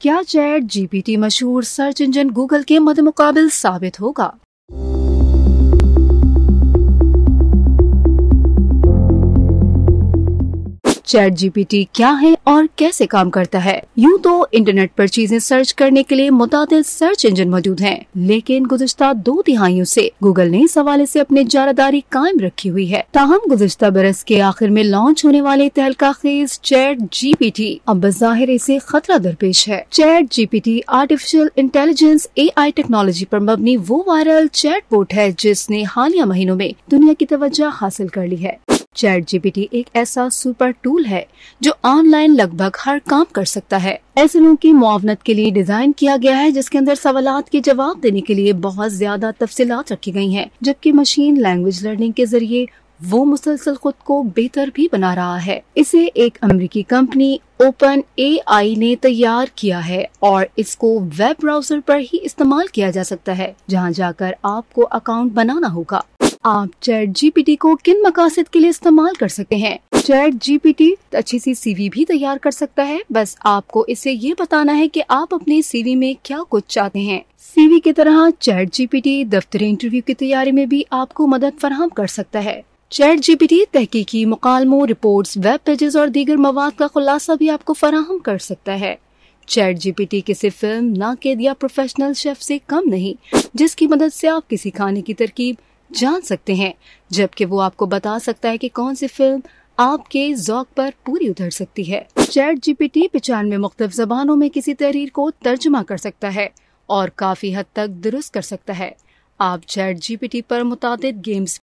क्या chat GPT मशहूर search engine Google के मुकाबल साबित होगा चैट जीपीटी क्या है और कैसे काम करता है यूँ तो इंटरनेट पर चीजें सर्च करने के लिए मुताद सर्च इंजन मौजूद हैं, लेकिन गुजश्ता दो तिहाइयों से गूगल ने इस हवाले से अपनी जारादारी कायम रखी हुई है ताहम गुजश्ता बरस के आखिर में लॉन्च होने वाले तहलका खेज चैट जीपीटी अब बज़ाहिर इसे खतरा दरपेश है chat GPT artificial intelligence A I technology आरोप मबनी वो वायरल चैट बोट है जिसने हालिया महीनों में दुनिया की तवज्जा हासिल कर ली है चैट जीपीटी एक ऐसा सुपर टूल है जो ऑनलाइन लगभग हर काम कर सकता है ऐसे लोगों की मुआवनत के लिए डिजाइन किया गया है जिसके अंदर सवाल के जवाब देने के लिए बहुत ज्यादा तफसीलात रखी गई हैं, जबकि मशीन लैंग्वेज लर्निंग के जरिए वो मुसलसल खुद को बेहतर भी बना रहा है इसे एक अमेरिकी कंपनी ओपन ए ने तैयार किया है और इसको वेब ब्राउजर पर ही इस्तेमाल किया जा सकता है जहां जाकर आपको अकाउंट बनाना होगा आप चैट जीपीटी को किन मकासद के लिए इस्तेमाल कर सकते हैं चैट जीपीटी अच्छी सी सीवी भी तैयार कर सकता है बस आपको इसे ये बताना है कि आप अपने सीवी में क्या कुछ चाहते हैं सीवी की तरह चैट जीपीटी दफ्तर इंटरव्यू की तैयारी में भी आपको मदद फराहम कर सकता है चैट जीपीटी तहकीकी मुकालमों रिपोर्ट्स वेब पेजेस और दीगर मवाद का खुलासा भी आपको फराहम कर सकता है चैट जीपीटी किसी फिल्म नाकेद या प्रोफेशनल शेफ से कम नहीं जिसकी मदद से आप किसी खाने की तरकीब जान सकते हैं जबकि वो आपको बता सकता है कि कौन सी फिल्म आपके जौक पर पूरी उतर सकती है चैट जीपीटी पिचानवे मुख्तफ जबानों में किसी तहरीर को तर्जमा कर सकता है और काफी हद तक दुरुस्त कर सकता है आप चैट जीपीटी पर मुताद गेम्स